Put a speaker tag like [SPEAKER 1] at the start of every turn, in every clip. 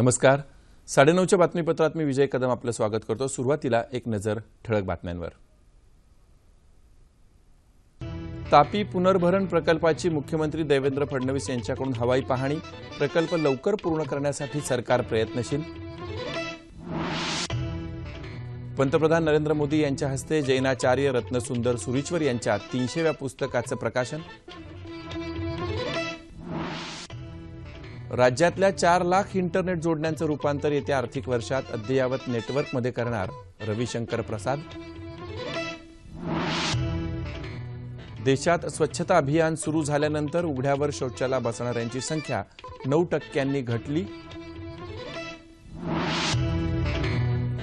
[SPEAKER 1] नमस्कार साडेनऊच्या बातमीपत्रात मी विजय कदम आपलं स्वागत करतो सुरुवातीला एक नजर ठळक बातम्यांवर तापी पुनर्भरण प्रकल्पाची मुख्यमंत्री देवेंद्र फडणवीस यांच्याकडून हवाई पाहणी प्रकल्प लवकर पूर्ण करण्यासाठी सरकार प्रयत्नशील पंतप्रधान नरेंद्र मोदी यांच्या हस्ते जैनाचार्य रत्नसुंदर सुरीश्वर यांच्या तीनशेव्या पुस्तकाचं प्रकाशन राज्यातल्या चार लाख इंटरनेट जोडण्यांचं रूपांतर येत्या आर्थिक वर्षात अद्ययावत नेटवर्कमध्ये करणार रविशंकर प्रसाद देशात स्वच्छता अभियान सुरू झाल्यानंतर उघड्यावर शौचाला बसणाऱ्यांची संख्या नऊ टक्क्यांनी घटली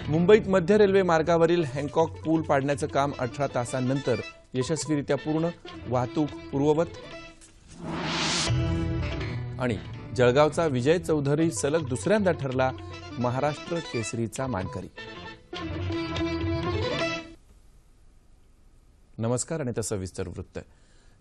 [SPEAKER 1] मुंबईत मध्य रेल्वे मार्गावरील हँकॉक पूल पाडण्याचं काम अठरा तासांनंतर यशस्वीरित्या पूर्ण वाहतूक पूर्ववत आणि जळगावचा विजय चौधरी सलग दुसऱ्यांदा ठरला महाराष्ट्र केसरीचा मानकरी नमस्कार आणि तसं विस्तर वृत्त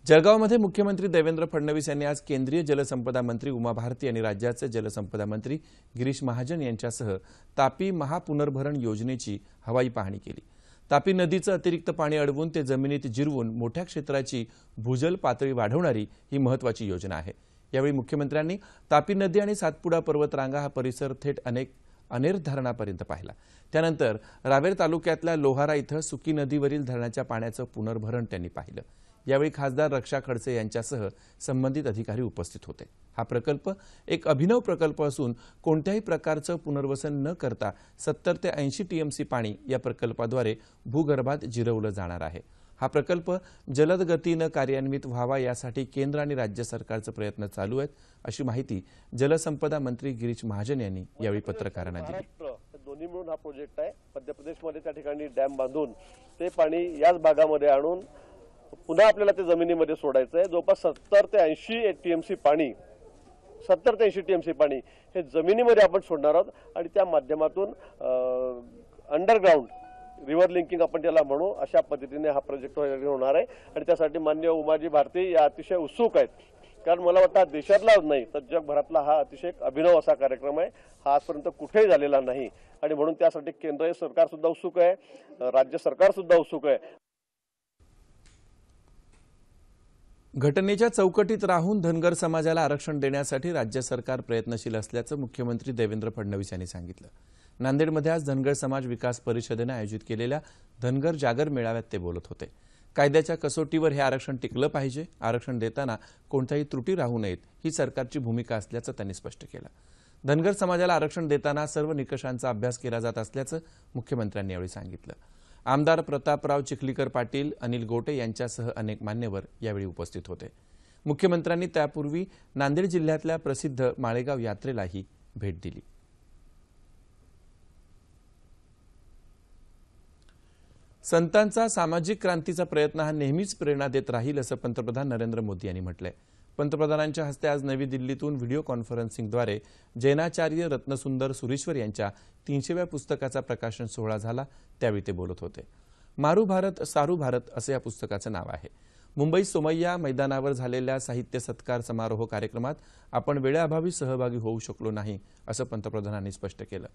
[SPEAKER 1] जळगावमध्ये मुख्यमंत्री देवेंद्र फडणवीस यांनी आज केंद्रीय जलसंपदा मंत्री उमा भारती आणि राज्याचे जलसंपदा मंत्री गिरीश महाजन यांच्यासह तापी महापुनर्भरण योजनेची हवाई पाहणी केली तापी नदीचं अतिरिक्त पाणी अडवून ते जमिनीत जिरवून मोठ्या क्षेत्राची भूजल पातळी वाढवणारी ही महत्वाची योजना आहे यावेळी मुख्यमंत्र्यांनी तापी नदी आणि सातपुडा पर्वतरांगा हा परिसर थेट अनेक अनेर धरणापर्यंत पाहिला त्यानंतर रावेर तालुक्यातल्या लोहारा इथं सुकी नदीवरील धरणाच्या पाण्याचं पुनर्भरण त्यांनी पाहिलं यावेळी खासदार रक्षा खडसे यांच्यासह संबंधित अधिकारी उपस्थित होते हा प्रकल्प एक अभिनव प्रकल्प असून कोणत्याही प्रकारचं पुनर्वसन न करता सत्तर ते ऐंशी टीएमसी पाणी या प्रकल्पाद्वारे भूगर्भात जिरवलं जाणार आहे हा प्रकल्प जलद गतीनं कार्यान्वित व्हावा यासाठी केंद्र आणि राज्य सरकारचे प्रयत्न चालू आहेत अशी माहिती जलसंपदा मंत्री गिरीश महाजन यांनी यावेळी पत्रकारांना दिली
[SPEAKER 2] दोन्ही मिळून हा प्रोजेक्ट आहे मध्य प्रदेशमध्ये त्या ठिकाणी डॅम बांधून ते पाणी याच भागामध्ये आणून पुन्हा आपल्याला ते जमिनीमध्ये सोडायचं आहे जवळपास सत्तर ते ऐंशी टीएमसी पाणी सत्तर ते ऐंशी टीएमसी पाणी हे जमिनीमध्ये आपण सोडणार आहोत आणि त्या माध्यमातून अंडरग्राऊंड रिव्हर लिंकिंग आपण त्याला म्हणू अशा पद्धतीने हा प्रोजेक्ट होणार आहे आणि त्यासाठी मान्य उमाजी भारती या अतिशय उत्सुक आहेत कारण मला वाटतं देशातलाच नाही तर जगभरातला हा अतिशय अभिनव असा कार्यक्रम आहे हा आजपर्यंत कुठेही झालेला नाही आणि म्हणून त्यासाठी केंद्रीय सुद्धा उत्सुक आहे राज्य सरकार सुद्धा उत्सुक आहे
[SPEAKER 1] घटनेच्या चौकटीत राहून धनगर समाजाला आरक्षण देण्यासाठी राज्य सरकार प्रयत्नशील असल्याचं मुख्यमंत्री देवेंद्र फडणवीस यांनी सांगितलं नांदेडमध्ये आज धनगर समाज विकास परिषदेनं आयोजित केलेल्या धनगर जागर मेळाव्यात ते बोलत होते कायद्याच्या कसोटीवर हे आरक्षण टिकलं पाहिजे आरक्षण देताना कोणत्याही त्रुटी राहू नयेत ही सरकारची भूमिका असल्याचं त्यांनी स्पष्ट केलं धनगर समाजाला आरक्षण देताना सर्व निकषांचा अभ्यास केला जात असल्याचं मुख्यमंत्र्यांनी यावेळी सांगितलं आमदार प्रतापराव चिखलीकर पाटील अनिल गोटे यांच्यासह अनेक मान्यवर यावेळी उपस्थित होते मुख्यमंत्र्यांनी त्यापूर्वी नांदेड जिल्ह्यातल्या प्रसिद्ध माळेगाव यात्रेलाही भेट दिली संतांचा सामाजिक क्रांतीचा प्रयत्न हा नेहमीच प्रेरणा देत राहील असं पंतप्रधान नरेंद्र मोदी यांनी म्हटलंय पंतप्रधानांच्या हस्ते आज नवी दिल्लीतून व्हिडिओ कॉन्फरन्सिंगद्वारे जैनाचार्य रत्नसुंदर सुरेश्वर यांच्या तीनशेव्या पुस्तकाचा प्रकाशन सोहळा झाला त्यावेळी ते बोलत होते मारू भारत सारू भारत असं या पुस्तकाचं नाव आहे मुंबई सोमय्या मैदानावर झालेल्या साहित्य सत्कार समारोह कार्यक्रमात आपण वेळेअभावी सहभागी होऊ शकलो नाही असं पंतप्रधानांनी स्पष्ट केलं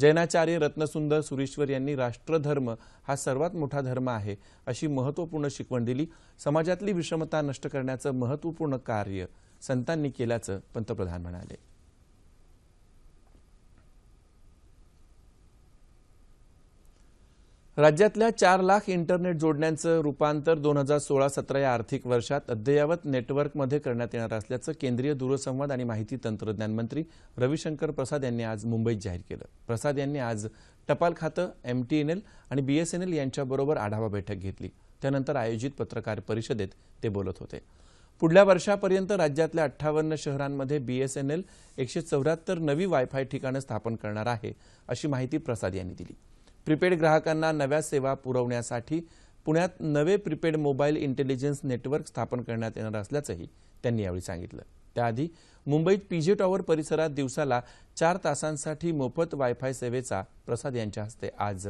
[SPEAKER 1] जैनाचार्य रत्नसुंदर सुरेश्वर यांनी राष्ट्रधर्म हा सर्वात मोठा धर्म आहे अशी महत्त्वपूर्ण शिकवण दिली समाजातली विषमता नष्ट करण्याचं महत्त्वपूर्ण कार्य संतांनी केल्याचं पंतप्रधान म्हणाले राज्यातल्या चार लाख इंटरनेट जोडण्यांचं रूपांतर दोन हजार सोळा सतरा या आर्थिक वर्षात अद्ययावत नेटवर्कमध्ये करण्यात येणार असल्याचं केंद्रीय दूरसंवाद आणि माहिती तंत्रज्ञान मंत्री रविशंकर प्रसाद यांनी आज मुंबईत जाहीर केलं प्रसाद यांनी आज टपाल खातं एम आणि बी यांच्याबरोबर आढावा बैठक घेतली त्यानंतर आयोजित पत्रकार परिषदेत ते बोलत होते पुढल्या वर्षापर्यंत राज्यातल्या अठ्ठावन्न शहरांमध्ये बी एस एकशे चौऱ्याहत्तर नवी वायफाय ठिकाणं स्थापन करणार आहे अशी माहिती प्रसाद यांनी दिली प्रिपेड ग्राहकांना नव्या सेवा पुरवण्यासाठी पुण्यात नवे प्रीपेड मोबाईल इंटेलिजन्स नेटवर्क स्थापन करण्यात येणार असल्याचंही त्यांनी यावेळी सांगितलं त्याआधी मुंबईत पीजे टॉवर परिसरात दिवसाला चार तासांसाठी मोफत वायफाय सेवेचा प्रसाद यांच्या हस्ते आज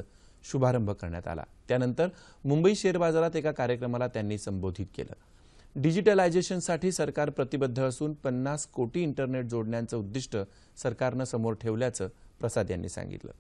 [SPEAKER 1] शुभारंभ करण्यात आला त्यानंतर मुंबई शेअर बाजारात एका कार्यक्रमाला त्यांनी संबोधित केलं डिजिटलायझेशनसाठी सरकार प्रतिबद्ध असून पन्नास कोटी इंटरनेट जोडण्यांचं उद्दिष्ट सरकारनं समोर ठेवल्याचं प्रसाद यांनी सांगितलं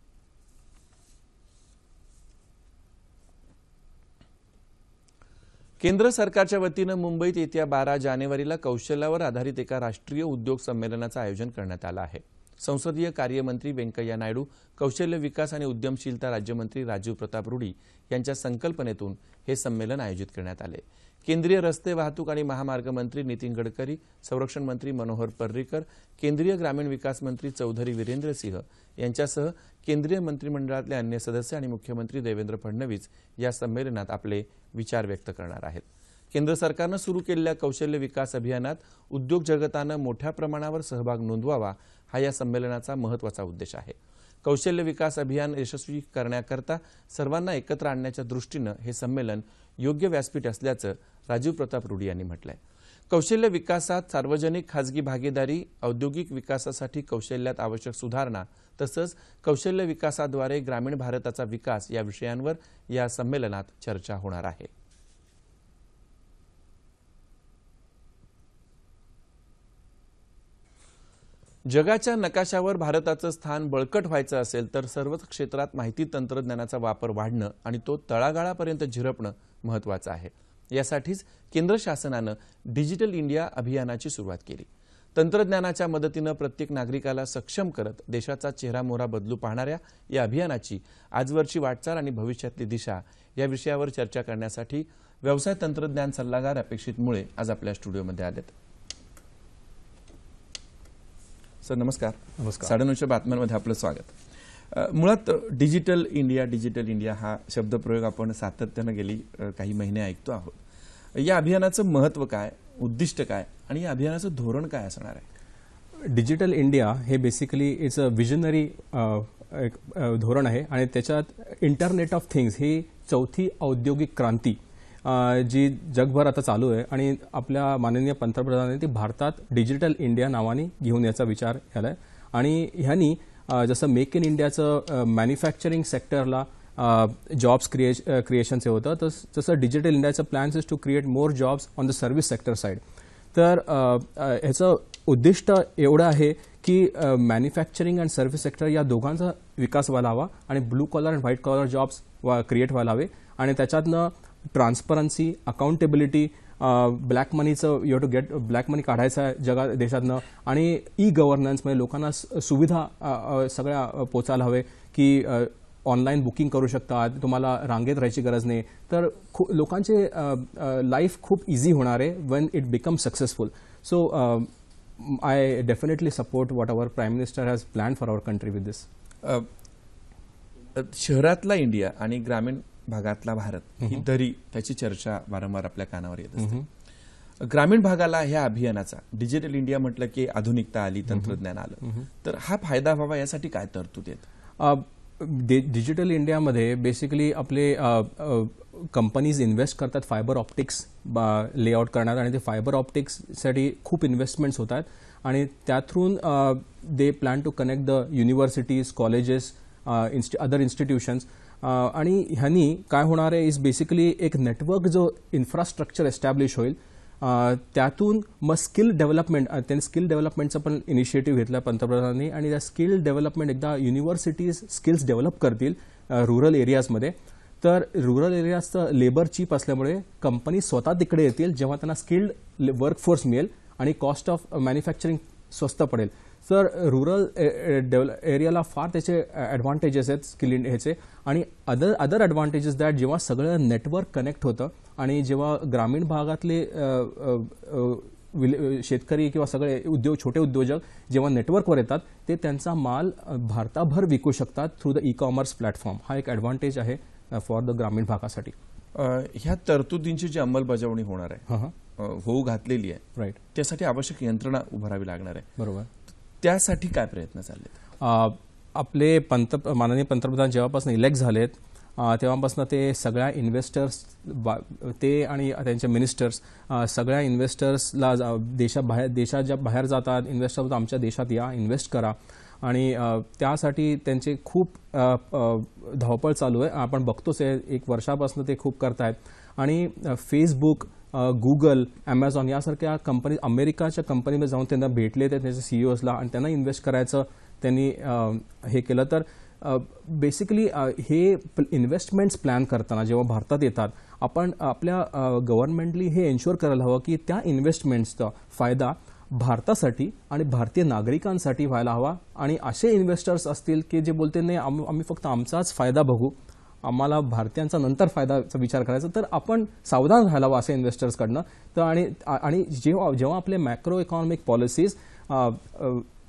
[SPEAKER 1] केंद्र सरकारच्या वतीनं मुंबईत येत्या बारा जानेवारीला कौशल्यावर आधारित एका राष्ट्रीय उद्योग संमेलनाचं आयोजन करण्यात आलं आहे संसदीय कार्यमंत्री व्यंकय्या नायडू कौशल्य विकास आणि उद्यमशीलता राज्यमंत्री राजीव प्रताप रुडी यांच्या संकल्पनेतून हे संमेलन आयोजित करण्यात आले केंद्रीय रस्ते वाहतूक आणि महामार्ग मंत्री नितीन गडकरी संरक्षण मंत्री मनोहर पर्रीकर केंद्रीय ग्रामीण विकास मंत्री चौधरी वीरेंद्र सिंह यांच्यासह केंद्रीय मंत्रिमंडळातले अन्य सदस्य आणि मुख्यमंत्री देवेंद्र फडणवीस या संमेलनात आपले विचार व्यक्त करणार आहेत केंद्र सरकारनं सुरू केलेल्या कौशल्य विकास अभियानात उद्योग जगतानं मोठ्या प्रमाणावर सहभाग नोंदवावा हा या संमेलनाचा महत्वाचा उद्देश आहे कौशल्य विकास अभियान यशस्वी करण्याकरता सर्वांना एकत्र आणण्याच्या दृष्टीनं हे संमेलन योग्य व्यासपीठ असल्याचं राजीव प्रताप रुडी यांनी म्हटलंय कौशल्य विकासात सार्वजनिक खाजगी भागीदारी औद्योगिक विकासासाठी कौशल्यात आवश्यक सुधारणा तसंच कौशल्य विकासाद्वारे ग्रामीण भारताचा विकास या विषयांवर या संमेलनात चर्चा होणार आहे जगाच्या नकाशावर भारताचं स्थान बळकट व्हायचं असेल तर सर्वच क्षेत्रात माहिती तंत्रज्ञानाचा वापर वाढणं आणि तो तळागाळापर्यंत झिरपणं महत्वाचं आहे यासाठीच केंद्र शासनानं डिजिटल इंडिया अभियानाची सुरुवात केली तंत्रज्ञानाच्या मदतीनं प्रत्येक नागरिकाला सक्षम करत देशाचा चेहरामोहरा बदलू पाहणाऱ्या या अभियानाची आजवरची वाटचाल आणि भविष्यातली दिशा या विषयावर चर्चा करण्यासाठी व्यवसाय तंत्रज्ञान सल्लागार अपेक्षित मुळे आज आपल्या स्टुडिओमध्ये आलेत सर नमस्कार नमस्कार साडेनऊच्या बातम्यांमध्ये आपलं स्वागत मुळात डिजिटल इंडिया डिजिटल इंडिया हा शब्दप्रयोग आपण सातत्यानं गेली काही महिने ऐकतो आहोत या अभियानाचं महत्त्व काय उद्दिष्ट काय आणि या अभियानाचं धोरण काय असणार आहे
[SPEAKER 3] डिजिटल इंडिया हे बेसिकली इट्स अ विजनरी एक धोरण आहे आणि त्याच्यात इंटरनेट ऑफ थिंग्स ही चौथी औद्योगिक क्रांती जी जगभर आता चालू आहे आणि आपल्या माननीय पंतप्रधानांनी ती भारतात डिजिटल इंडिया नावाने घेऊन याचा विचार केला आहे आणि ह्यांनी जसं मेक इन इंडियाचं मॅन्युफॅक्चरिंग सेक्टरला जॉब्स क्रिएश क्रिएशनचे होतं तस जसं डिजिटल इंडियाचं plans is to create more jobs on the service sector side तर ह्याचं उद्दिष्ट एवढं आहे की मॅन्युफॅक्चरिंग अँड सर्व्हिस सेक्टर या दोघांचा विकास व्हायला हवा आणि blue collar and white collar jobs create व्हायला हवे आणि त्याच्यातनं ट्रान्सपरन्सी अकाउंटेबिलिटी ब्लॅक मनीचं you to get black money काढायचं आहे जगा देशातनं आणि ई गव्हर्नन्स म्हणजे लोकांना सुविधा सगळ्या पोचायला हवे की ऑनलाईन बुकिंग करू शकतात तुम्हाला रांगेत राहायची गरज नाही तर खू लोकांचे लाईफ खूप इझी होणार आहे when it become successful so I definitely support what our prime minister has plan for our country with this
[SPEAKER 1] शहरातला इंडिया आणि ग्रामीण भागातला भारत ही दरी त्याची चर्चा वारंवार आपल्या कानावर येत असते ग्रामीण भागाला ह्या अभियानाचा डिजिटल इंडिया म्हटलं की आधुनिकता आली तंत्रज्ञान आलं तर हा फायदा व्हावा यासाठी काय तरतूद आहेत
[SPEAKER 3] डिजिटल इंडियामध्ये बेसिकली आपले कंपनीज इन्व्हेस्ट करतात फायबर ऑप्टिक्स लेआउट करणार आणि ते फायबर ऑप्टिक्ससाठी खूप इन्व्हेस्टमेंट्स होतात आणि through they plan to connect the universities colleges other institutions आणि ह्यांनी काय होणार आहे इज बेसिकली एक नेटवर्क जो इन्फ्रास्ट्रक्चर एस्टॅब्लिश होईल त्यातून मग स्किल डेव्हलपमेंट त्यांनी स्किल डेव्हलपमेंटचा पण इनिशिएटिव्ह घेतला पंतप्रधानांनी आणि त्या स्किल डेव्हलपमेंट एकदा युनिव्हर्सिटीज स्किल्स डेव्हलप करतील रुरल एरियाजमध्ये तर रुरल एरियाज तर लेबर चीप असल्यामुळे कंपनी स्वतः तिकडे येतील जेव्हा त्यांना स्किल्ड वर्कफोर्स मिळेल आणि कॉस्ट ऑफ मॅन्युफॅक्चरिंग स्वस्त पडेल सर रुरल डेव्हलप एरियाला फार त्याचे ॲडव्हान्टेजेस आहेत स्किल ह्याचे आणि अदर अदर ॲडव्हान्टेजेस दॅट जेव्हा सगळं नेटवर्क कनेक्ट होतं आणि जेव्हा ग्रामीण भागातले शेतकरी किंवा सगळे उद्योग छोटे उद्योजक जेव्हा नेटवर्कवर येतात ते त्यांचा माल भारताभर विकू शकतात through the e commerce
[SPEAKER 1] platform हा एक ॲडव्हान्टेज आहे फॉर द ग्रामीण भागासाठी ह्या तरतुदींची जी अंमलबजावणी होणार
[SPEAKER 3] आहे
[SPEAKER 1] होऊ घातलेली आहे राईट त्यासाठी आवश्यक यंत्रणा उभारावी लागणार आहे बरोबर त्यासाठी काय प्रयत्न
[SPEAKER 3] चालले आपले पंत माननीय पंतप्रधान जेव्हापासून इलेक्ट झालेत तेव्हापासून ते सगळ्या इन्व्हेस्टर्स ते आणि त्यांचे मिनिस्टर्स सगळ्या इन्व्हेस्टर्सला देशाबाहेर देशात ज्या बाहेर जातात इन्व्हेस्टर आमच्या देशात या इन्व्हेस्ट करा आणि त्यासाठी त्यांचे खूप धावपळ चालू आहे आपण बघतोच आहे एक वर्षापासून ते खूप करतायत आणि फेसबुक गुगल ॲमेझॉन यासारख्या कंपनी अमेरिकाच्या कंपनीमध्ये जाऊन त्यांना भेटले ते त्यांच्या सीईओसला e आणि त्यांना इन्व्हेस्ट करायचं त्यांनी हे केलं तर बेसिकली हे इन्व्हेस्टमेंट्स प्लॅन करताना जेव्हा भारतात येतात आपण आपल्या गव्हर्नमेंटली हे एन्श्युअर करायला हवं की त्या इन्व्हेस्टमेंट्सचा फायदा भारतासाठी आणि भारतीय नागरिकांसाठी व्हायला हवा आणि असे इन्व्हेस्टर्स असतील की जे बोलते नाही आम्ही फक्त आमचाच फायदा बघू आम्हाला भारतीयांचा नंतर फायदाचा विचार करायचा तर आपण सावधान राहायला हवं असे इन्व्हेस्टर्सकडनं तर आणि आणि जेव्हा जेव्हा आपले मॅक्रो इकॉनॉमिक पॉलिसीज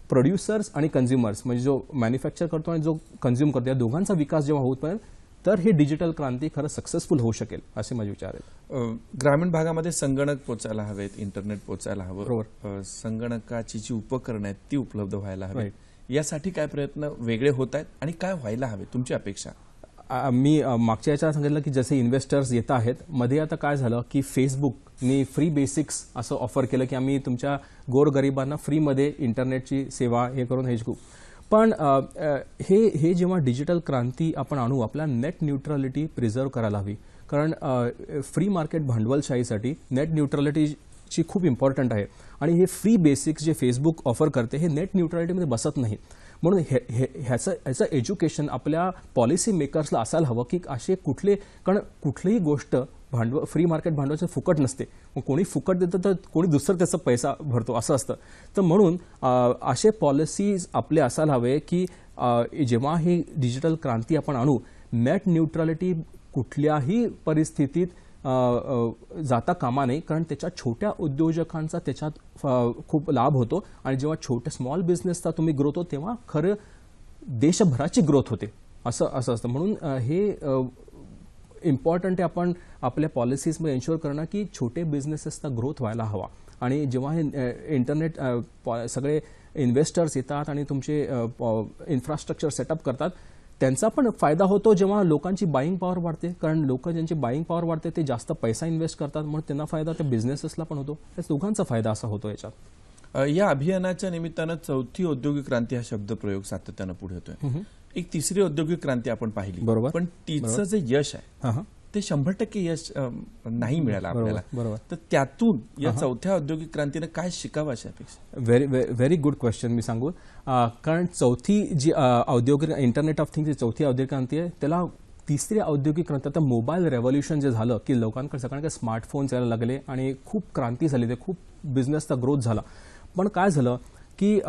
[SPEAKER 3] प्रोड्युसर्स आणि कन्झ्युमर्स म्हणजे जो मॅन्युफॅक्चर करतो आणि जो कन्झ्युम करतो या दोघांचा
[SPEAKER 1] विकास जेव्हा होत पाहिजे तर ही डिजिटल क्रांती खरं सक्सेसफुल होऊ शकेल असे माझे विचार आहेत ग्रामीण भागामध्ये संगणक पोचायला हवेत इंटरनेट पोचायला हवं बरोबर संगणकाची जी उपकरणं आहेत ती उपलब्ध व्हायला हवी यासाठी काय प्रयत्न वेगळे होत आहेत आणि काय व्हायला हवे तुमची अपेक्षा
[SPEAKER 3] मी मागच्या याच्यात सांगितलं की जसे इन्व्हेस्टर्स येत आहेत मध्ये आता काय झालं की फेसबुकनी फ्री बेसिक्स असं ऑफर केलं की आम्ही तुमच्या गोरगरिबांना फ्रीमध्ये इंटरनेटची सेवा हे करून हे शिकू पण हे हे जेव्हा डिजिटल क्रांती आपण आणू आपला नेट न्यूट्रॅलिटी प्रिझर्व करायला हवी कारण फ्री मार्केट भांडवलशाहीसाठी नेट न्यूट्रॅलिटीची खूप इम्पॉर्टंट आहे आणि हे फ्री बेसिक्स जे फेसबुक ऑफर करते हे नेट न्यूट्रॅलिटीमध्ये बसत नाही म्हणून हे ह्याचं ह्याचं एज्युकेशन आपल्या पॉलिसी मेकर्सला असायला हवं की असे कुठले कारण कुठलीही गोष्ट भांडव फ्री मार्केट भांडवलाचं फुकट नसते कोणी फुकट देतं तर कोणी दुसरं त्याचा पैसा भरतो असं असतं तर म्हणून असे पॉलिसीज आपले असायला हवे की जेव्हा ही डिजिटल क्रांती आपण आणू नेट न्यूट्रॅलिटी कुठल्याही परिस्थितीत जाता कामा नाही कारण त्याच्या छोट्या उद्योजकांचा त्याच्यात खूप लाभ होतो आणि जेव्हा छोट्या स्मॉल बिझनेसचा तुम्ही ग्रोथ होतो तेव्हा खरं देशभराची ग्रोथ होते असं असं असतं म्हणून हे इम्पॉर्टंट आहे आपण आपल्या पॉलिसीजमध्ये एन्श्युअर करणं की छोटे बिझनेसेसचा ग्रोथ व्हायला हवा आणि जेव्हा हे इंटरनेट सगळे इन्व्हेस्टर्स येतात आणि तुमचे इन्फ्रास्ट्रक्चर सेटअप करतात त्यांचा पण फायदा होतो जेव्हा लोकांची बाईंग पॉवर वाढते कारण लोक ज्यांची बाईंग पॉवर वाढते ते जास्त पैसा इन्व्हेस्ट करतात
[SPEAKER 1] म्हणून त्यांना फायदा त्या बिझनेसेसला पण होतो त्या दोघांचा फायदा असा होतो याच्यात या अभियानाच्या निमित्तानं चौथी औद्योगिक क्रांती हा शब्द प्रयोग सातत्यानं पुढे होतोय एक तिसरी औद्योगिक क्रांती आपण पाहिली बरोबर पण तिचं जे यश आहे ते शंभर टक्के यश नाही मिळालं आपल्याला बरोबर तर त्यातून या चौथ्या औद्योगिक क्रांतीनं काय शिकावं अशा अपेक्षा
[SPEAKER 3] व्हेरी व्हेरी गुड क्वेश्चन मी सांगू कारण चौथी जी औद्योगिक इंटरनेट ऑफ थिंग जी चौथी औद्योगिक क्रांती आहे त्याला तिसरी औद्योगिक क्रांती आता मोबाईल रेव्होल्युशन जे झालं की लोकांकडे सगळ्यांकडे स्मार्टफोन्स यायला लागले आणि खूप क्रांती झाली ते खूप बिझनेसचा ग्रोथ झाला पण काय झालं की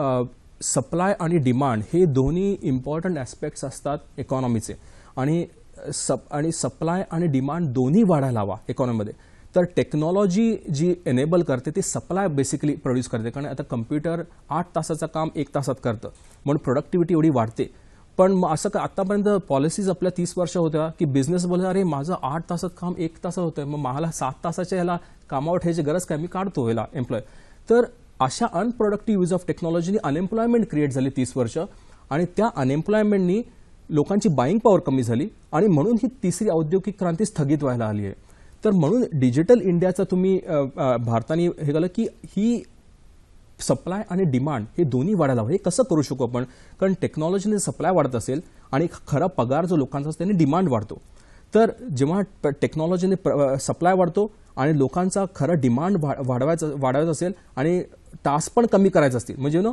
[SPEAKER 3] सप्लाय आणि डिमांड हे दोन्ही इम्पॉर्टंट ॲस्पेक्ट्स असतात इकॉनॉमीचे आणि सप आणि सप्लाय आणि डिमांड दोन्ही वाढायला हवा इकॉनॉमीमध्ये तर टेक्नॉलॉजी जी एनेबल करते ती सप्लाय बेसिकली प्रोड्यूस करते कारण आता कम्प्युटर आठ तासाचं काम एक तासात करतं म्हणून प्रोडक्टिव्हिटी एवढी वाढते पण मग असं का आतापर्यंत पॉलिसीज आपल्या तीस वर्ष होत्या की बिझनेस बोलला अरे माझं आठ तासात काम एक तासात होतं मग मला सात तासाच्या ह्याला कामावर ठेवायची गरज काय मी काढतो ह्याला एम्प्लॉय तर अशा अनप्रोडक्टिव्ह यूज ऑफ टेक्नॉलॉजीनी अनएम्प्लॉयमेंट क्रिएट झाली तीस वर्ष आणि त्या अनएम्प्लॉयमेंटनी लोकांची बाईंग पॉवर कमी झाली आणि म्हणून ही तिसरी औद्योगिक क्रांती स्थगित व्हायला आली आहे तर म्हणून डिजिटल इंडियाचा तुम्ही भारताने हे केलं की ही सप्लाय आणि डिमांड हे दोन्ही वाढायला हवं हे कसं करू शकू आपण कारण टेक्नॉलॉजीने सप्लाय वाढत असेल आणि खरा पगार जो लोकांचा असतो त्याने डिमांड वाढतो तर जेव्हा टेक्नॉलॉजीने सप्लाय वाढतो आणि लोकांचा खरं डिमांड वाढवायचा वाढवायचं असेल आणि टास्क पण कमी करायचं असतील म्हणजे ना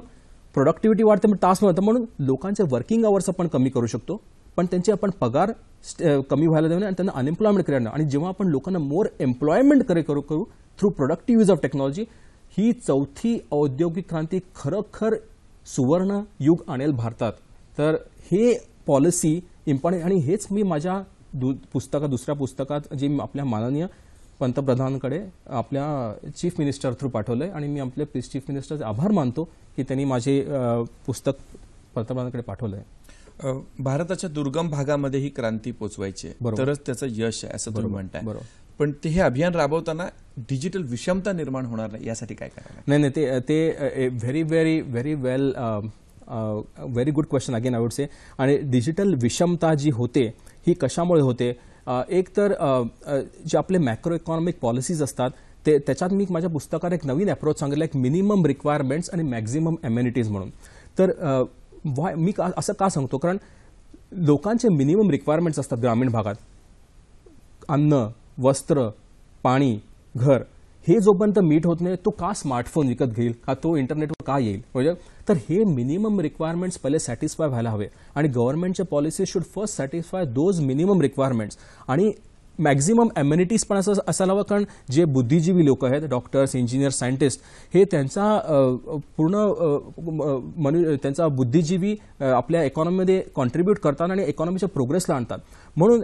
[SPEAKER 3] प्रोडक्टिव्हिटी वाढते म्हणजे टास्क नव्हतं म्हणून लोकांचे वर्किंग आवर्स आपण कमी करू शकतो पण त्यांचे आपण पगार कमी व्हायला देऊ आणि त्यांना अनएम्प्लॉयमेंट करणं आणि जेव्हा आपण लोकांना मोर एम्प्लॉयमेंट करे करू करू through productive use of technology ही चौथी औद्योगिक क्रांती खरोखर सुवर्ण युग आणेल भारतात तर हे पॉलिसी इम्पॉर्टंट आणि हेच मी माझ्या दु पुस्तकात दुसऱ्या पुस्तकात जे आपल्या माननीय पंतप्रधानांकडे आपल्या चीफ मिनिस्टर थ्रू पाठवलं आहे आणि मी आपले चीफ मिनिस्टरचे आभार मानतो की त्यांनी माझे पुस्तक
[SPEAKER 1] पंतप्रधानांकडे पाठवलं आहे भारताच्या दुर्गम भागामध्ये ही क्रांती पोचवायची तरच त्याचं यश आहे असं तुम्ही म्हणताय पण ते हे अभियान राबवताना डिजिटल विषमता निर्माण होणार नाही यासाठी काय करणार नाही नाही ते ते very very
[SPEAKER 3] very well very good question again I would say आणि डिजिटल विषमता जी होते ही कशामुळे होते एक तर जे आपले मॅक्रो इकॉनॉमिक पॉलिसीज असतात ते त्याच्यात मी माझ्या पुस्तकात एक नवीन अप्रोच सांगितला एक मिनिमम रिक्वायरमेंट्स आणि मॅक्झिमम एम्युनिटीज म्हणून तर वाय मी का असं का सांगतो कारण लोकांचे मिनिमम रिक्वायरमेंट्स असतात ग्रामीण भागात अन्न वस्त्र पाणी घर हे जोपर्यंत मीट होत नाही तो का स्मार्टफोन विकत घेईल का तो इंटरनेटवर का येईल म्हणजे तर हे मिनिमम रिक्वायरमेंट्स पहिले सॅटिस्फाय व्हायला हवे आणि गव्हर्नमेंटच्या policy should first satisfy those minimum requirements आणि मॅक्झिमम अम्युनिटीज पण असं असायला हवं कारण जे बुद्धिजीवी लोक आहेत डॉक्टर्स इंजिनियर्स सायंटिस्ट हे त्यांचा पूर्ण मनु त्यांचा बुद्धिजीवी आपल्या इकॉनॉमीमध्ये कॉन्ट्रीब्युट करतात आणि इकॉनॉमीच्या प्रोग्रेसला आणतात म्हणून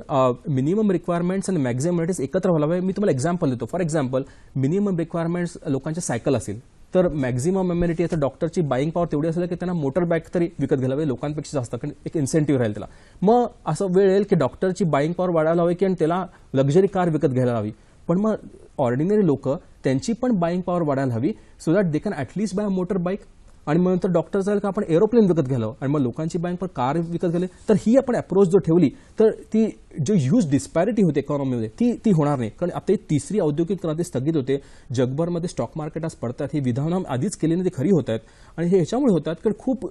[SPEAKER 3] मिनिमम रिक्वायरमेंट्स आणि मॅक्झिमम ॲम्युनिटीज एकत्र व्हायला मी तुम्हाला एक्झाम्पल देतो फॉर एक्झाम्पल मिनिमम रिक्वायरमेंट्स लोकांचे सायकल असेल तर मॅक्झिमम इम्युनिटी आता डॉक्टरची बाईंग पॉवर तेवढी असेल की त्यांना मोटर बॅग तरी विकत घ्यायला हवी लोकांपेक्षा जास्त कारण एक इन्सेंटिव्ह राहील त्याला मग असं वेळ येईल की डॉक्टरची बाईंग पॉवर वाढायला हवी की आणि त्याला लक्झरी कार विकत घ्यायला हवी पण मग ऑर्डिनरी लोक त्यांची पण बाईंग पॉवर वाढायला हवी so that they can at least buy a motor bike आणि मग नंतर डॉक्टर झालं का आपण एरोप्लेन विकत गेलो आणि मग लोकांची बँक पण कार विकत गेले तर ही आपण अप्रोच जर ठेवली तर ती जो यूज डिस्पॅरिटी होते इकॉनॉमीमध्ये ती ती होणार नाही कारण आता तिसरी औद्योगिक क्रांती स्थगित होते जगभरमध्ये स्टॉक मार्केट आज पडतात ही विधानं आधीच नाही ते खरी होत आहेत आणि हे ह्याच्यामुळे होतात कारण खूप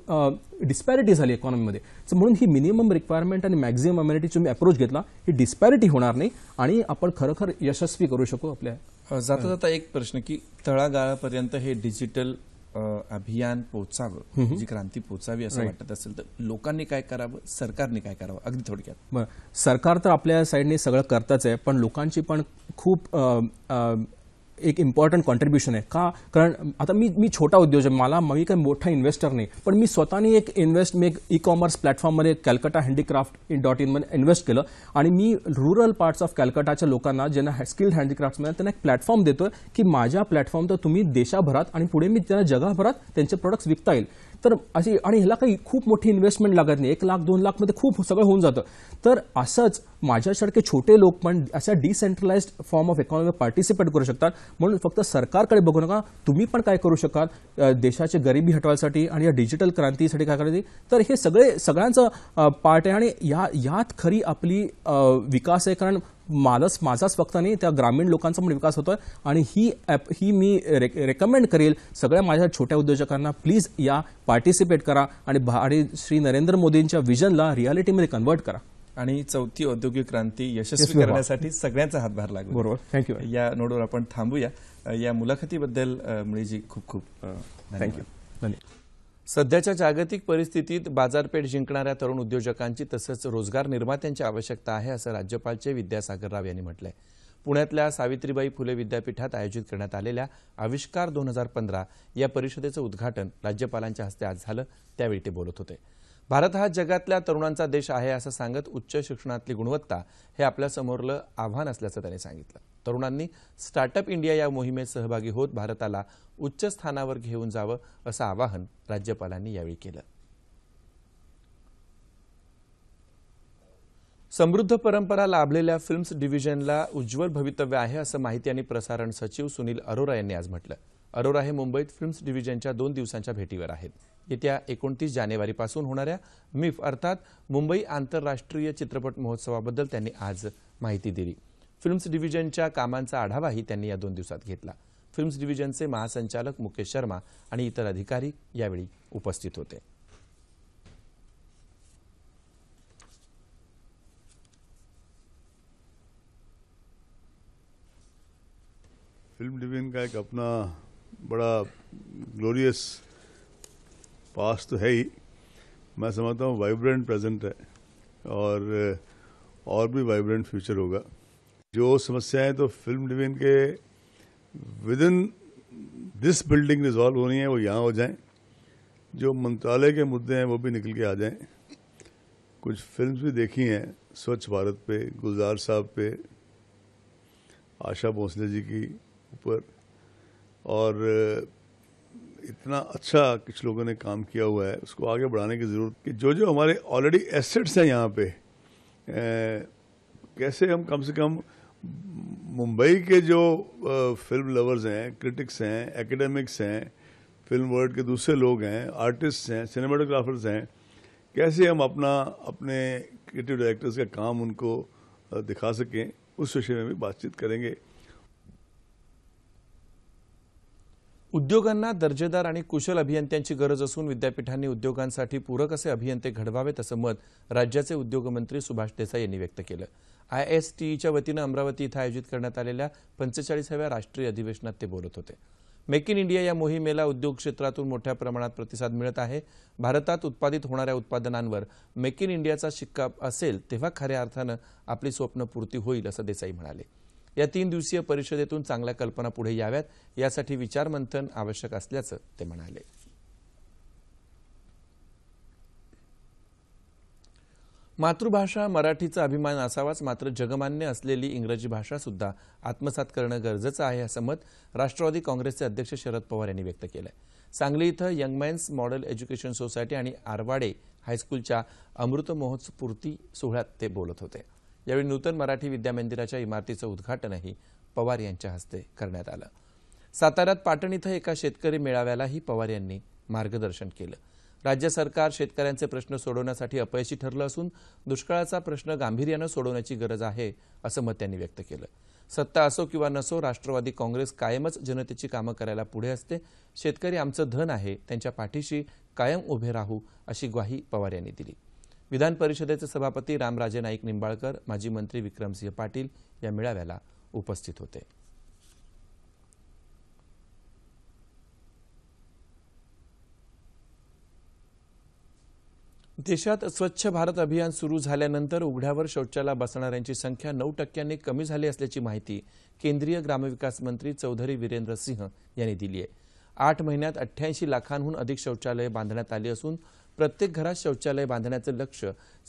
[SPEAKER 3] डिस्पॅरिटी झाली इकॉनॉमीमध्ये तर म्हणून ही मिनिमम रिक्वायरमेंट आणि मॅक्झिमम अम्युनिटी तुम्ही अप्रोच घेतला ही डिस्पॅरिटी होणार नाही आणि आपण खरोखर यशस्वी करू शकू आपल्या
[SPEAKER 1] जाता जाता एक प्रश्न की तळागाळापर्यंत हे डिजिटल अभियान पोहोचावं जी क्रांती पोहोचावी असं वाटत असेल तर लोकांनी काय करावं सरकारने काय करावं अगदी
[SPEAKER 3] थोडक्यात सरकार तर आपल्या साईडने सगळं करतच आहे पण लोकांची पण खूप एक इम्पॉर्टंट कॉन्ट्रीब्युशन आहे का कारण आता मी मी छोटा उद्योजक मला मी काही मोठा इन्व्हेस्टर नाही पण मी स्वतःने एक इन्व्हेस्ट मी एक ई कॉमर्स प्लॅटफॉर्ममध्ये कॅलकटा हँडीक्राफ्ट इन डॉट इनमध्ये इन्व्हेस्ट केलं आणि मी रुरल पार्ट्स ऑफ कॅलकटाच्या लोकांना ज्यांना स्किल्ड हँडीक्राफ्ट्समध्ये त्यांना एक प्लॅटफॉर्म देतो की माझ्या प्लॅटफॉर्म तर तुम्ही देशाभरात आणि पुढे मी त्यांना जगाभरात त्यांचे प्रोडक्ट्स विकता येईल तर अशी आणि ह्याला काही खूप मोठी इन्व्हेस्टमेंट लागत नाही एक लाख दोन लाखमध्ये खूप सगळं होऊन जातं तर असंच माझ्यासारखे छोटे लोक पण अशा decentralise form of economy participate करू शकतात म्हणून फक्त सरकारकडे बघू नका तुम्ही पण काय करू शकाल देशाची गरिबी हटवायसाठी आणि या डिजिटल क्रांतीसाठी काय करायची तर हे सगळे सगळ्यांचं पार्ट आहे आणि या यात खरी आपली विकास आहे कारण मालच माझाच फक्त नाही त्या ग्रामीण लोकांचा पण विकास होतोय आणि ही ॲप ही मी रे रेकमेंड करेल सगळ्या माझ्या छोट्या उद्योजकांना प्लीज या पार्टिसिपेट करा आणि आणि श्री नरेंद्र मोदींच्या विजनला रियालिटीमध्ये कन्वर्ट करा
[SPEAKER 1] आणि चौथी औद्योगिक क्रांती यशस्वी करण्यासाठी सगळ्यांचा हातभार लागला बरोबर थँक्यू या नोडवर आपण थांबूया या मुलाखतीबद्दल मुळेजी खूप खूप थँक्यू सध्याच्या जागतिक परिस्थितीत बाजारपेठ जिंकणाऱ्या तरुण उद्योजकांची तसंच रोजगार निर्मात्यांची आवश्यकता आहे असं राज्यपालचे विद्यासागर राव यांनी म्हटलंय पुण्यातल्या सावित्रीबाई फुले विद्यापीठात आयोजित करण्यात आलेल्या आविष्कार दोन हजार पंधरा या परिषदेचं उद्घाटन राज्यपालांच्या हस्ते आज झालं त्यावेळी ते बोलत होते भारत हा जगातल्या तरुणांचा देश आहे असं सांगत उच्च शिक्षणातली गुणवत्ता हे आपल्या समोरलं आव्हान असल्याचं त्यांनी सांगितलं तरुणांनी स्टार्टअप इंडिया या मोहिमेत सहभागी होत भारताला उच्च स्थानावर घेऊन जावं असं आवाहन राज्यपालांनी यावेळी केलं समृद्ध परंपरा लाभलेल्या फिल्म्स डिव्हिजनला उज्ज्वल भवितव्य आहे असं माहिती आणि प्रसारण सचिव सुनील अरोरा यांनी आज म्हटलं अरोरा हे मुंबईत फिल्म्स डिव्हिजनच्या दोन दिवसांच्या भेटीवर आहेत येत्या एकोणतीस जानेवारीपासून होणाऱ्या मिफ अर्थात मुंबई आंतरराष्ट्रीय चित्रपट महोत्सवाबद्दल त्यांनी आज माहिती दिली फिल्म्स डिव्हिजनच्या कामांचा आढावाही त्यांनी या दोन दिवसात घेतला फिल्म्स डिव्हिजनचे महासंचालक मुकेश शर्मा आणि इतर अधिकारी यावेळी उपस्थित होते
[SPEAKER 2] फिल्म डिव्हिजन का एक अपना बड़ा ग्लोरियस पास तो है ही मैं समझता हूँ वाइब्रेंट प्रेजेंट है और uh, और भी वाइब्रेंट फ्यूचर होगा जो समस्याएं तो film division K with in this building resolve होनी है वो यहाँ हो जाएं जो मंत्रालय के मुद्दे हैं वो भी निकल के आ जाएं कुछ फिल्म्स भी देखी हैं स्वच्छ भारत पे गुलजार साहब पे आशा भोसले जी की ऊपर और इतना अच्छा कुछ लोगों ने काम किया हुआ है उसको आगे बढ़ाने की ज़रूरत कि जो जो हमारे ऑलरेडी एसेट्स हैं यहाँ पे ए, कैसे हम कम से कम मुंबई के जो आ, फिल्म लवर्स हैं क्रिटिक्स हैं एकेडमिक्स हैं फिल्म वर्ल्ड के दूसरे लोग हैं आर्टिस्ट हैं सिनेमाटोग्राफर्स हैं कैसे हम अपना अपने क्रिएटिव डायरेक्टर्स का काम उनको दिखा सकें उस विषय में भी बातचीत करेंगे उद्योगांना दर्जेदार आणि कुशल अभियंत्यांची गरज असून
[SPEAKER 1] विद्यापीठांनी उद्योगांसाठी पूरक असे अभियंते घडवावेत असं मत राज्याचे उद्योगमंत्री सुभाष देसाई यांनी व्यक्त केलं आय एस टीईच्या वतीनं अमरावती इथं आयोजित करण्यात आलेल्या पंचेचाळीसाव्या राष्ट्रीय अधिवेशनात ते बोलत होते मेक इन इंडिया या मोहिमेला उद्योग क्षेत्रातून मोठ्या प्रमाणात प्रतिसाद मिळत आहे भारतात उत्पादित होणाऱ्या उत्पादनांवर मेक इन इंडियाचा शिक्का असेल तेव्हा खऱ्या अर्थानं आपली स्वप्न पूर्ती होईल असं देसाई म्हणाले या तीन दिवसीय परिषदेतून चांगल्या कल्पना पुढे याव्यात यासाठी विचारमंथन आवश्यक असल्याचं ते म्हणाले मातृभाषा मराठीचा अभिमान असावाच मात्र जगमान्य असलेली इंग्रजी भाषा सुद्धा आत्मसात करणं गरजेचं आहे असं मत राष्ट्रवादी काँग्रेसचे अध्यक्ष शरद पवार यांनी व्यक्त केलं आहे सांगली इथं यंगमॅन्स मॉडेल एज्युकेशन सोसायटी आणि आरवाडे हायस्कूलच्या अमृत महोत्सपूर्ती सोहळ्यात ते बोलत होते यावेळी नूतन मराठी विद्यामंदिराच्या इमारतीचं उद्घाटनही पवार यांच्या हस्ते करण्यात आलं साताऱ्यात पाटण इथं एका शेतकरी मेळाव्यालाही पवार यांनी मार्गदर्शन केलं राज्य सरकार शेतकऱ्यांचे प्रश्न सोडवण्यासाठी अपयशी ठरलं असून दुष्काळाचा प्रश्न गांभीर्यानं सोडवण्याची गरज आहे असं मत त्यांनी व्यक्त केलं सत्ता असो किंवा नसो राष्ट्रवादी काँग्रेस कायमच जनतेची कामं करायला पुढे असते शेतकरी आमचं धन आहे त्यांच्या पाठीशी कायम उभे राहू अशी ग्वाही पवार यांनी दिली विधान परिषदेचे सभापती रामराजे नाईक निंबाळकर माजी मंत्री विक्रमसिंह पाटील या मेळाव्याला उपस्थित होते देशात स्वच्छ भारत अभियान सुरू झाल्यानंतर उघड्यावर शौचाला बसणाऱ्यांची संख्या नऊ टक्क्यांनी कमी झाली असल्याची माहिती केंद्रीय ग्रामविकास मंत्री चौधरी वीरेंद्र सिंह यांनी दिली आहे आठ महिन्यात अठ्ठ्याऐंशी लाखांहून अधिक शौचालये बांधण्यात आली असून प्रत्येक घरात शौचालय बांधण्याचं लक्ष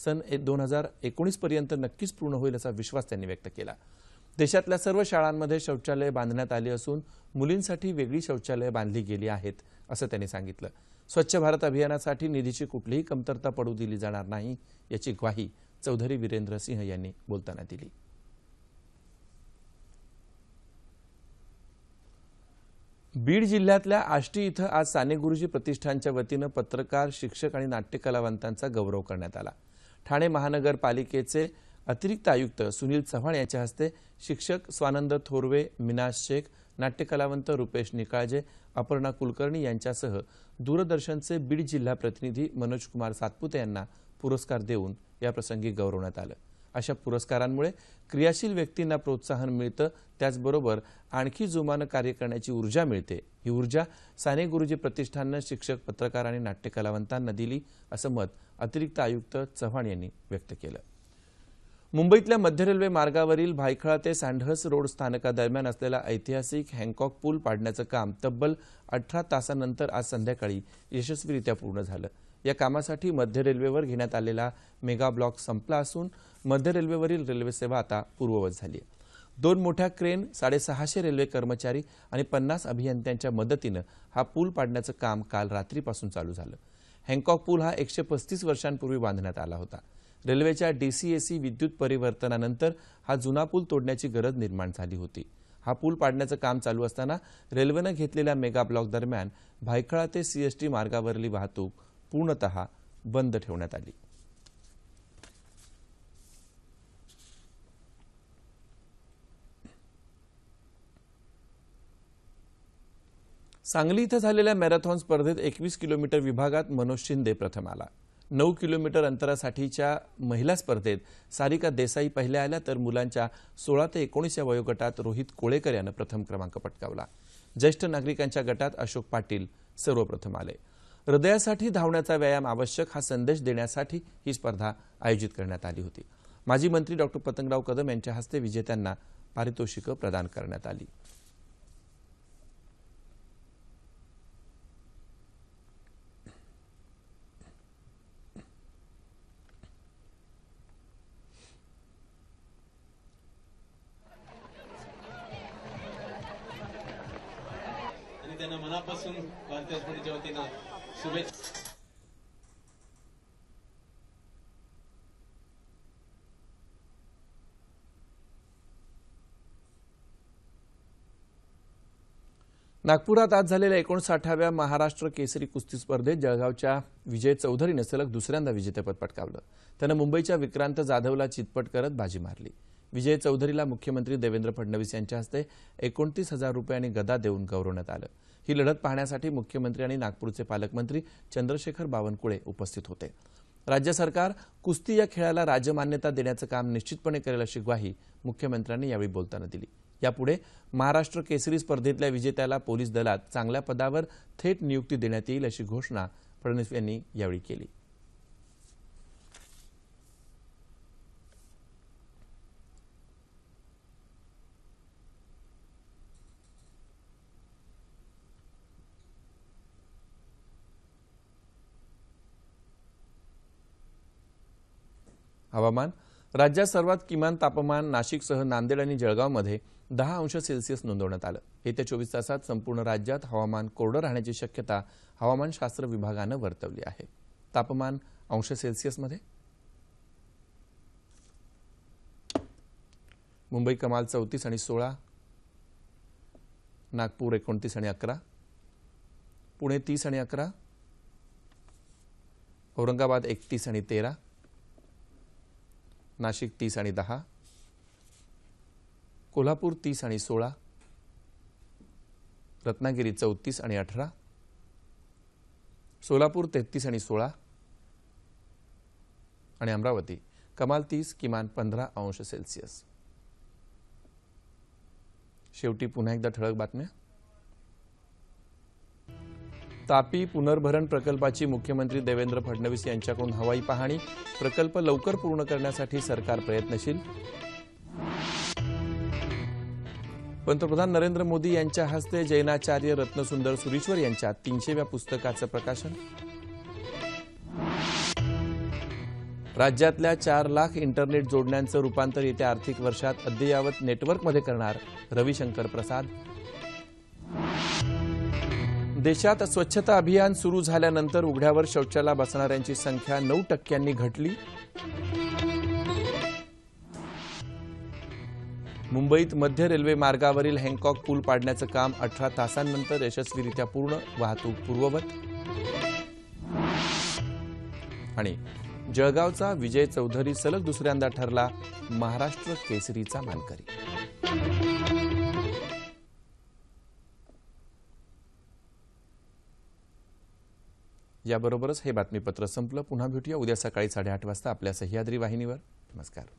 [SPEAKER 1] सन दोन हजार एकोणीसपर्यंत नक्कीच पूर्ण होईल असा विश्वास त्यांनी व्यक्त केला देशातल्या सर्व शाळांमध्ये शौचालय बांधण्यात आली असून मुलींसाठी वेगळी शौचालयं बांधली गेली आहेत असं त्यांनी सांगितलं स्वच्छ भारत अभियानासाठी निधीची कुठलीही कमतरता पडू दिली जाणार नाही याची ग्वाही चौधरी वीरेंद्र सिंह यांनी बोलताना दिली बीड जिल्ह्यातल्या आष्टी इथं आज साने गुरुजी प्रतिष्ठानच्या वतीनं पत्रकार शिक्षक आणि नाट्यकलावंतांचा गौरव करण्यात आला ठाणे महानगरपालिकेचे अतिरिक्त आयुक्त सुनील चव्हाण यांच्या हस्ते शिक्षक स्वानंद थोरवे मिनास शेख नाट्यकलावंत रुपेश निकाळजे अपर्णा कुलकर्णी यांच्यासह दूरदर्शनचे बीड जिल्हा प्रतिनिधी मनोज कुमार सातपुते यांना पुरस्कार देऊन याप्रसंगी गौरवण्यात आलं अशा पुरस्कारांमुळे क्रियाशील व्यक्तींना प्रोत्साहन मिळतं त्याचबरोबर आणखी जोमानं कार्य करण्याची ऊर्जा मिळते ही ऊर्जा साने गुरुजी प्रतिष्ठाननं शिक्षक पत्रकार आणि नाट्य दिली असं मत अतिरिक्त आयुक्त चव्हाण यांनी व्यक्त केलं मुंबईतल्या मध्य रेल्वे मार्गावरील भायखळा ते सँडहस रोड स्थानकादरम्यान असलेला ऐतिहासिक हँकॉक पूल पाडण्याचं काम तब्बल अठरा तासानंतर आज संध्याकाळी यशस्वीरित्या पूर्ण झालं या कामासाठी मध्य रेल्वेवर घेण्यात आलेला मेगा ब्लॉक संपला असून मध्य रेल्वेवरील रेल्वेसेवा आता पूर्ववत झाली आहे दोन मोठ्या क्रेन साडेसहाशे रेल्वे कर्मचारी आणि पन्नास अभियंत्यांच्या मदतीनं हा पूल पाडण्याचं काम काल रात्रीपासून चालू झालं हँकॉक पूल हा एकशे पस्तीस वर्षांपूर्वी बांधण्यात आला होता रेल्वेच्या डीसीएसी विद्युत परिवर्तनानंतर हा जुना पूल तोडण्याची गरज निर्माण झाली होती हा पूल पाडण्याचं काम चालू असताना रेल्वेनं घेतलेल्या मेगा ब्लॉक दरम्यान भायखळा ते सीएसटी मार्गावरली वाहतूक पूर्णतः बंद ठेवण्यात आली सांगली इथं झालेल्या मॅरेथॉन स्पर्धेत एकवीस किलोमीटर विभागात मनोज शिंदे प्रथम आला नऊ किलोमीटर अंतरासाठीच्या महिला स्पर्धेत सारिका देसाई पहिल्या आल्या तर मुलांच्या सोळा ते एकोणीस या वयोगटात रोहित कोळेकर यानं प्रथम क्रमांक पटकावला ज्येष्ठ नागरिकांच्या गटात अशोक पाटील सर्वप्रथम आले हृदयासाठी धावण्याचा व्यायाम आवश्यक हा संदेश देण्यासाठी ही स्पर्धा आयोजित करण्यात आली होती माजी मंत्री डॉ पतंगराव कदम यांच्या हस्ते विजेत्यांना पारितोषिकं प्रदान करण्यात आली नागपुरात आज झालेल्या एकोणसाठाव्या महाराष्ट्र केसरी कुस्ती स्पर्धेत जळगावच्या विजय चौधरीनं सलग दुसऱ्यांदा विजेतेपद पटकावलं त्यानं मुंबईच्या विक्रांत जाधवला चितपट करत बाजी मारली विजय चौधरीला मुख्यमंत्री देवेंद्र फडणवीस यांच्या हस्ते एकोणतीस हजार रुपये आणि गदा देऊन गौरवण्यात आलं ही लढत पाहण्यासाठी मुख्यमंत्री आणि नागपूरचे पालकमंत्री चंद्रशेखर बावनकुळे उपस्थित होते राज्य सरकार कुस्ती या खेळाला राजमान्यता देण्याचं काम निश्चितपणे करेल अशी ग्वाही मुख्यमंत्र्यांनी यावेळी बोलताना दिली यापुढे महाराष्ट्र केसरी स्पर्धेतल्या विजेत्याला पोलीस दलात चांगल्या पदावर थेट नियुक्ती देण्यात येईल अशी घोषणा फडणवीस यांनी यावेळी केली हवामान राज्यात सर्वात किमान तापमान नाशिकसह नांदेड आणि जळगावमध्ये दहा अंश सेल्सिअस नोंदवण्यात आलं येत्या चोवीस तासात संपूर्ण राज्यात हवामान कोरडं राहण्याची शक्यता हवामानशास्त्र विभागानं वर्तवली आहे तापमान अंश सेल्सिअसमध्ये मुंबई कमाल चौतीस आणि सोळा नागपूर एकोणतीस आणि अकरा पुणे तीस आणि अकरा औरंगाबाद एकतीस आणि तेरा नाशिक तीस आणि दहा कोल्हापूर तीस आणि सोळा रत्नागिरी चौतीस आणि अठरा सोलापूर तेहतीस आणि सोळा आणि अमरावती कमाल तीस किमान पंधरा अंश सेल्सिअस शेवटी पुन्हा एकदा ठळक बातम्या तापी पुनर्भरण प्रकल्पाची मुख्यमंत्री देवेंद्र फडणवीस यांच्याकडून हवाई पाहणी प्रकल्प लवकर पूर्ण करण्यासाठी सरकार प्रयत्नशील पंतप्रधान नरेंद्र मोदी यांच्या हस्ते जैनाचार्य रत्नसुंदर सुरीश्वर यांच्या तीनशेव्या पुस्तकाचं प्रकाशन राज्यातल्या चार लाख इंटरनेट जोडण्यांचं रूपांतर येत्या आर्थिक वर्षात अद्ययावत नेटवर्कमध्ये करणार रविशंकर प्रसाद देशात स्वच्छता अभियान सुरू झाल्यानंतर उघड्यावर शौचाला बसणाऱ्यांची संख्या नऊ टक्क्यांनी घटली मुंबईत मध्य रेल्वे मार्गावरील हँकॉक पूल पाडण्याचं काम अठरा तासांनंतर यशस्वीरित्या पूर्ण वाहतूक पूर्ववत आणि जळगावचा विजय चौधरी सलग दुसऱ्यांदा ठरला महाराष्ट्र केसरीचा मानकरी याबरोबरच हे बातमीपत्र संपलं पुन्हा भेटूया उद्या सकाळी साडेआठ वाजता आपल्या सह्याद्री वाहिनीवर नमस्कार